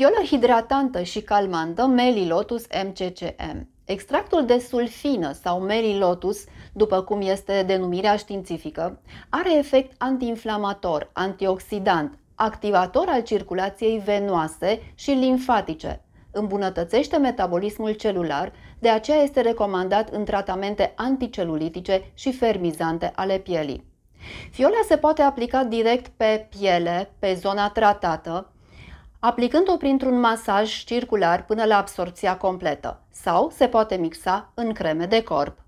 Fiolă hidratantă și calmantă Melilotus MCCM. Extractul de sulfină sau Melilotus, după cum este denumirea științifică, are efect antiinflamator, antioxidant, activator al circulației venoase și limfatice. Îmbunătățește metabolismul celular, de aceea este recomandat în tratamente anticelulitice și fermizante ale pielii. Fiola se poate aplica direct pe piele, pe zona tratată, aplicând-o printr-un masaj circular până la absorpția completă sau se poate mixa în creme de corp.